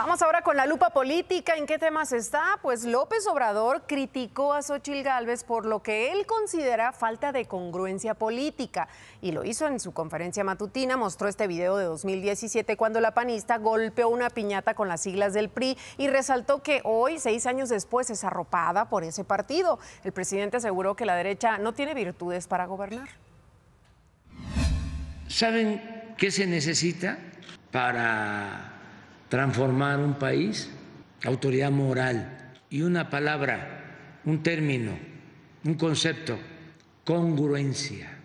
Vamos ahora con la lupa política. ¿En qué temas está? Pues López Obrador criticó a Xochil Gálvez por lo que él considera falta de congruencia política. Y lo hizo en su conferencia matutina. Mostró este video de 2017 cuando la panista golpeó una piñata con las siglas del PRI y resaltó que hoy, seis años después, es arropada por ese partido. El presidente aseguró que la derecha no tiene virtudes para gobernar. ¿Saben qué se necesita para transformar un país, autoridad moral y una palabra, un término, un concepto, congruencia.